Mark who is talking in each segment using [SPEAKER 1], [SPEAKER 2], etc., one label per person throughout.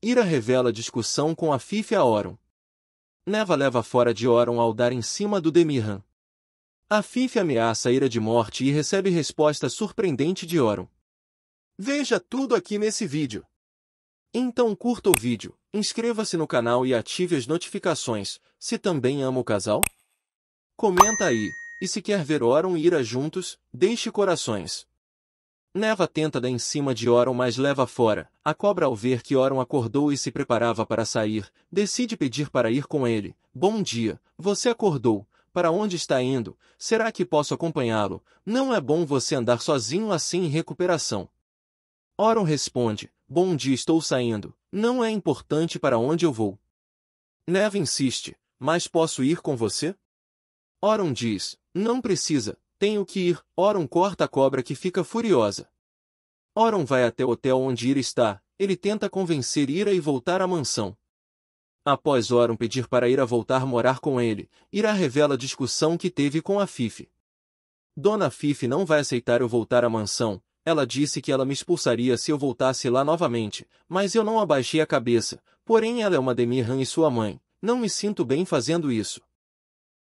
[SPEAKER 1] Ira revela discussão com a Fife a Oron. Neva leva fora de Oron ao dar em cima do Demirhan. A Fife ameaça Ira de morte e recebe resposta surpreendente de Oron. Veja tudo aqui nesse vídeo. Então curta o vídeo, inscreva-se no canal e ative as notificações, se também ama o casal. Comenta aí, e se quer ver Oron e Ira juntos, deixe corações. Neva tenta dar em cima de Oron mas leva fora. A cobra ao ver que Oron acordou e se preparava para sair, decide pedir para ir com ele. Bom dia, você acordou. Para onde está indo? Será que posso acompanhá-lo? Não é bom você andar sozinho assim em recuperação. Oron responde, bom dia estou saindo. Não é importante para onde eu vou. Neva insiste, mas posso ir com você? Oron diz, não precisa, tenho que ir. Oron corta a cobra que fica furiosa. Oron vai até o hotel onde Ira está. Ele tenta convencer Ira e voltar à mansão. Após Oron pedir para Ira voltar morar com ele, Ira revela a discussão que teve com a Fifi. Dona Fifi não vai aceitar eu voltar à mansão. Ela disse que ela me expulsaria se eu voltasse lá novamente, mas eu não abaixei a cabeça. Porém ela é uma Demirhan e sua mãe. Não me sinto bem fazendo isso.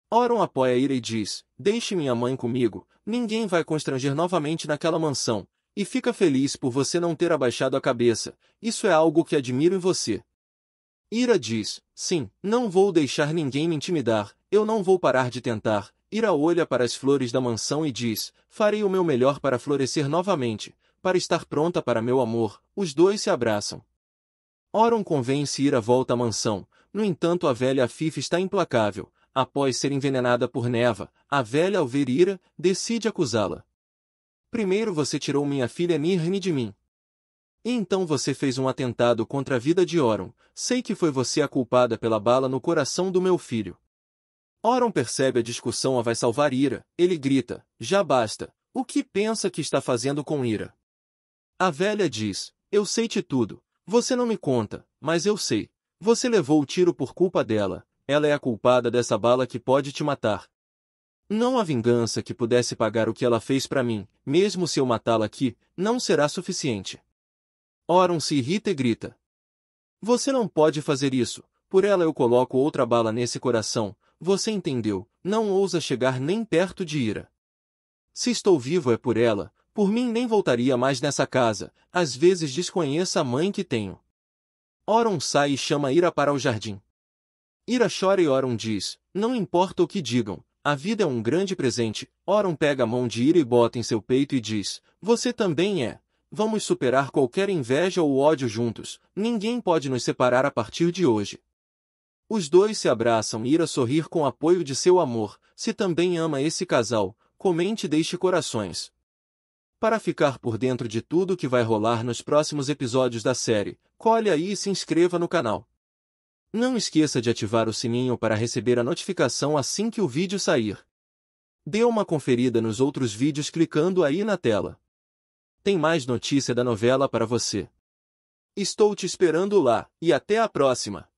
[SPEAKER 1] Oron apoia Ira e diz, deixe minha mãe comigo, ninguém vai constranger novamente naquela mansão, e fica feliz por você não ter abaixado a cabeça, isso é algo que admiro em você. Ira diz, sim, não vou deixar ninguém me intimidar, eu não vou parar de tentar. Ira olha para as flores da mansão e diz, farei o meu melhor para florescer novamente, para estar pronta para meu amor, os dois se abraçam. Oron convence Ira volta à mansão, no entanto a velha Fifa está implacável, após ser envenenada por Neva, a velha Ira, decide acusá-la. Primeiro você tirou minha filha Nirne de mim. E então você fez um atentado contra a vida de Oron, sei que foi você a culpada pela bala no coração do meu filho. Oron percebe a discussão a vai salvar Ira, ele grita, já basta, o que pensa que está fazendo com Ira? A velha diz, eu sei de tudo, você não me conta, mas eu sei, você levou o tiro por culpa dela, ela é a culpada dessa bala que pode te matar. Não há vingança que pudesse pagar o que ela fez para mim, mesmo se eu matá-la aqui, não será suficiente. Oron se irrita e grita. Você não pode fazer isso, por ela eu coloco outra bala nesse coração, você entendeu, não ousa chegar nem perto de Ira. Se estou vivo é por ela, por mim nem voltaria mais nessa casa, às vezes desconheça a mãe que tenho. Oron sai e chama Ira para o jardim. Ira chora e Oron diz, não importa o que digam, a vida é um grande presente. Oron pega a mão de Ira e bota em seu peito e diz, você também é. Vamos superar qualquer inveja ou ódio juntos, ninguém pode nos separar a partir de hoje. Os dois se abraçam e Ira sorrir com apoio de seu amor, se também ama esse casal, comente e deixe corações. Para ficar por dentro de tudo que vai rolar nos próximos episódios da série, colhe aí e se inscreva no canal. Não esqueça de ativar o sininho para receber a notificação assim que o vídeo sair. Dê uma conferida nos outros vídeos clicando aí na tela. Tem mais notícia da novela para você. Estou te esperando lá, e até a próxima!